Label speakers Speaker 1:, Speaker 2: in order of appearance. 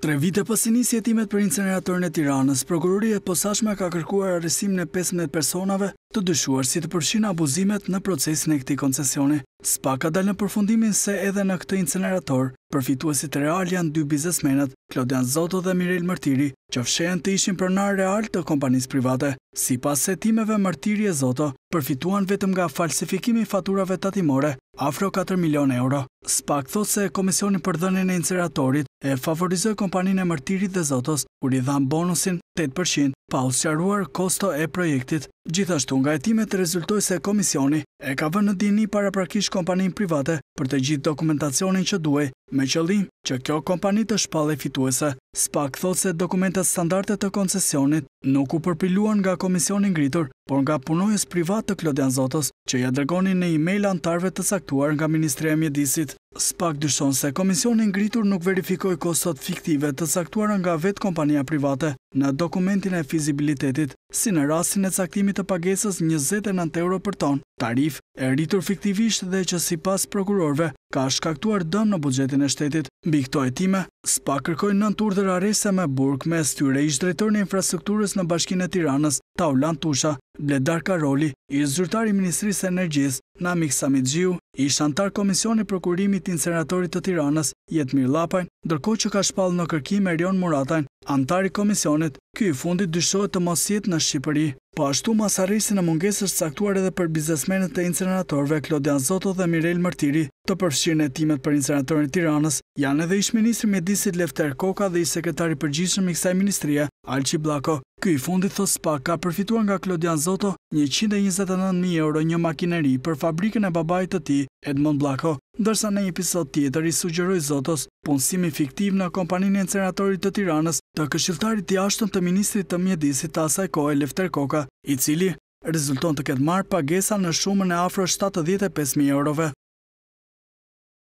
Speaker 1: Tre vite pas inis jetimet për inceneratorin e tiranës, prokururi e posashme ka kërkuar arresim në 15 personave të dyshuar si të përshin abuzimet në procesin e këti koncesioni. Spa ka dalë në përfundimin se edhe në këtë incinerator, përfituasit real janë dy bizesmenet, Klodian Zoto dhe Mirel Mërtiri, që fshenë të ishin përnar real të kompanis private. Si pas timeve Mërtiri e Zoto, përfituan vetëm nga falsifikimi faturave tatimore, afro 4 milion euro. Spa thot se Komisioni për dhënin e inceneratorit e favorizoj kompanin e Mërtiri dhe Zotos, kur i dhanë bonusin 8% pa usjaruar kosto e projektit. Gjithashtu nga hetimet rezultoi se komisioni e ka vënë në dëni paraprakisht kompanin private për të gjithë dokumentacionin që duhet me qëllim që kjo kompani të shpallë fituese. SPAK thot se dokumentet standarte të koncesionit nuk u përpiluan nga komisionin ngritur, por nga punojës privat të Klodian Zotos, që ja dërgonin në e-mail antarve të saktuar nga Ministre e Mjedisit. SPAK dyshon se komisionin ngritur nuk verifikoj kostot fiktive të saktuar nga vetë kompania private në dokumentin e fizibilitetit, si në rastin e caktimit të pagesës 29 euro për tonë, Tarif e rritur fiktivisht dhe që si pas prokurorve ka shkaktuar dëm në bugjetin e shtetit. Mbi këto time, SPA kërkoi nëntur dhe arrese me burg me styre ish drejtorin në infrastrukturës në bashkinë e Tiranës, Taulan Tusha, Bledar Karoli, i zyrtari i Ministrisë së Energjisë, Namik Samixhiu, ish antar komisioni prokurimit inseratorit të Tiranës, Jetmir Lapaj, ndërkohë që ka shpallë në kërkim Erion Muratajn, antar i komisionit, ky i fundit dyshohet të mos jetë në Shqipëri. Po ashtu në arrisin e mungesës caktuar edhe për biznesmenet e inceneratorve Klodian Zoto dhe Mirel Mërtiri të përfshirën e timet për inceneratorin Tiranës, janë edhe ishë ministri mjedisit Lefter Koka dhe i sekretari përgjishëm i kësaj ministrie, Alqi Blako. Këj fundit thë spa ka përfituar nga Klodian Zoto 129.000 euro një makineri për fabrikën e babaj të ti, Edmond Blako, dërsa në episod tjetër i sugjeroj Zotos punësimi fiktiv në kompanin e nëceratorit të tiranës të këshiltarit të ashtëm të ministrit të mjedisit të asaj kohë e Lefter Koka, i cili rezulton të këtë marë pagesa në shumën e afro 75.000 eurove.